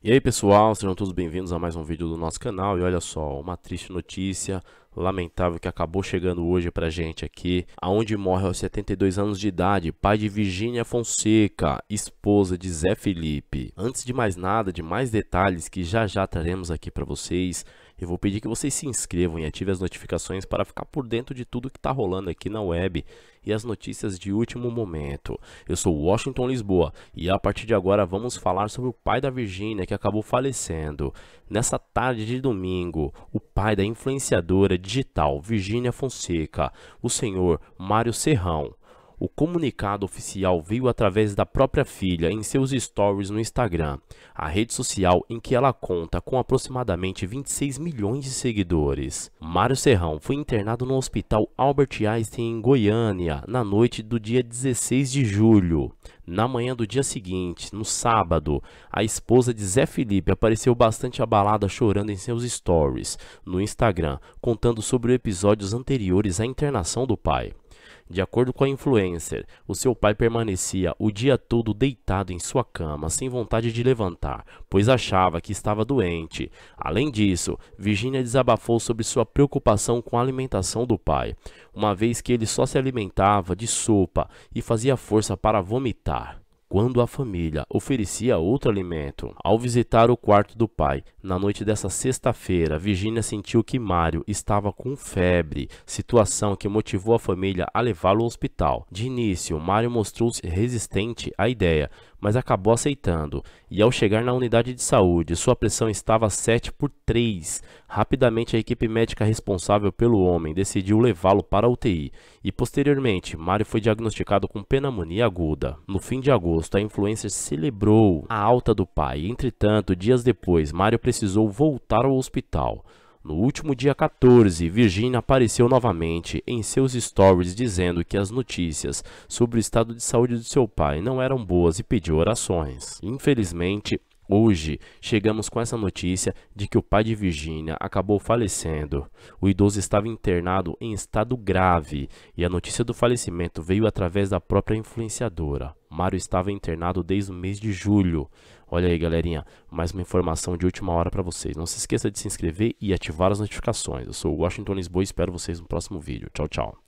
E aí pessoal, sejam todos bem-vindos a mais um vídeo do nosso canal e olha só, uma triste notícia lamentável que acabou chegando hoje pra gente aqui, aonde morre aos 72 anos de idade, pai de Virginia Fonseca, esposa de Zé Felipe. Antes de mais nada, de mais detalhes que já já traremos aqui para vocês, eu vou pedir que vocês se inscrevam e ativem as notificações para ficar por dentro de tudo que está rolando aqui na web e as notícias de último momento. Eu sou Washington Lisboa e a partir de agora vamos falar sobre o pai da Virgínia que acabou falecendo. Nessa tarde de domingo, o pai da influenciadora digital Virgínia Fonseca, o senhor Mário Serrão, o comunicado oficial veio através da própria filha em seus stories no Instagram, a rede social em que ela conta com aproximadamente 26 milhões de seguidores. Mário Serrão foi internado no Hospital Albert Einstein em Goiânia na noite do dia 16 de julho. Na manhã do dia seguinte, no sábado, a esposa de Zé Felipe apareceu bastante abalada chorando em seus stories no Instagram, contando sobre episódios anteriores à internação do pai. De acordo com a influencer, o seu pai permanecia o dia todo deitado em sua cama, sem vontade de levantar, pois achava que estava doente. Além disso, Virginia desabafou sobre sua preocupação com a alimentação do pai, uma vez que ele só se alimentava de sopa e fazia força para vomitar quando a família oferecia outro alimento. Ao visitar o quarto do pai, na noite dessa sexta-feira, Virginia sentiu que Mário estava com febre, situação que motivou a família a levá-lo ao hospital. De início, Mário mostrou-se resistente à ideia, mas acabou aceitando. E ao chegar na unidade de saúde, sua pressão estava 7 por 3. Rapidamente, a equipe médica responsável pelo homem decidiu levá-lo para a UTI. E posteriormente, Mário foi diagnosticado com pneumonia aguda. No fim de agosto, a influencer celebrou a alta do pai. Entretanto, dias depois, Mário precisou voltar ao hospital. No último dia 14, Virginia apareceu novamente em seus stories dizendo que as notícias sobre o estado de saúde do seu pai não eram boas e pediu orações. Infelizmente, Hoje, chegamos com essa notícia de que o pai de Virginia acabou falecendo. O idoso estava internado em estado grave e a notícia do falecimento veio através da própria influenciadora. Mário estava internado desde o mês de julho. Olha aí, galerinha, mais uma informação de última hora para vocês. Não se esqueça de se inscrever e ativar as notificações. Eu sou o Washington Lisboa e espero vocês no próximo vídeo. Tchau, tchau.